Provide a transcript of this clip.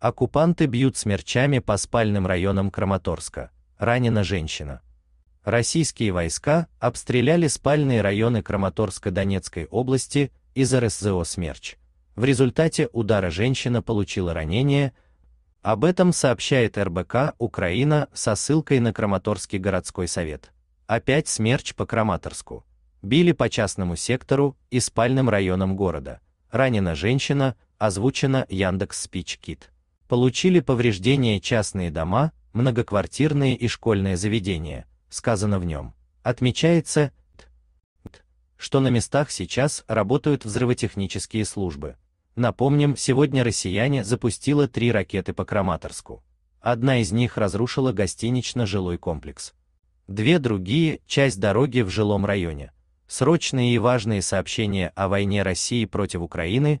Оккупанты бьют смерчами по спальным районам Краматорска. Ранена женщина. Российские войска обстреляли спальные районы Краматорска-Донецкой области из РСЗО «Смерч». В результате удара женщина получила ранение. Об этом сообщает РБК «Украина» со ссылкой на Краматорский городской совет. Опять «Смерч» по Краматорску. Били по частному сектору и спальным районам города. Ранена женщина, озвучено Кит получили повреждения частные дома, многоквартирные и школьные заведения, сказано в нем. Отмечается, что на местах сейчас работают взрывотехнические службы. Напомним, сегодня россияне запустила три ракеты по Краматорску. Одна из них разрушила гостинично-жилой комплекс. Две другие – часть дороги в жилом районе. Срочные и важные сообщения о войне России против Украины